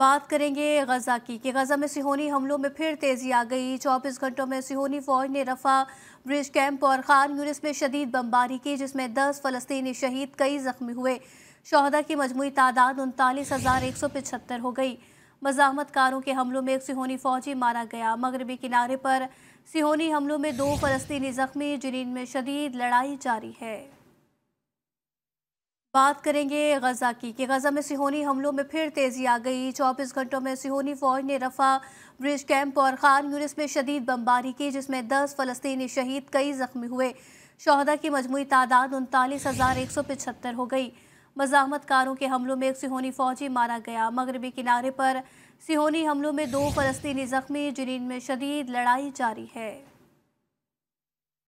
बात करेंगे गज़ा की कि गज़ा में सिहोनी हमलों में फिर तेज़ी आ गई चौबीस घंटों में सिहोनी फ़ौज ने रफ़ा ब्रिज कैंप और खान यूनिस में शदीद बमबारी की जिसमें दस फ़लस्तनी शहीद कई ज़ख्मी हुए शहदा की मजमू तादाद उनतालीस हज़ार एक सौ पचहत्तर हो गई मजामत कारों के हमलों में एक सिहोनी फ़ौजी मारा गया मगरबी किनारे पर सिहोनी हमलों में दो फ़लस्तनी ज़ख्मी जिन्हें में शदीद लड़ाई जारी है बात करेंगे गज़ा की कि गज़ा में सिहोनी हमलों में फिर तेज़ी आ गई चौबीस घंटों में सिहोनी फ़ौज ने रफ़ा ब्रिज कैंप और खान यूनिस में शदीद बमबारी की जिसमें दस फ़लस्तनी शहीद कई ज़ख्मी हुए शहदा की मजमू तादाद उनतालीस हज़ार एक सौ पिछहत्तर हो गई मजामत कारों के हमलों में एक सिहोनी फ़ौजी मारा गया मगरबी किनारे पर सिहोनी हमलों में दो फ़लस्तनी ज़ख्मी जिन्हें में शदीद लड़ाई जारी है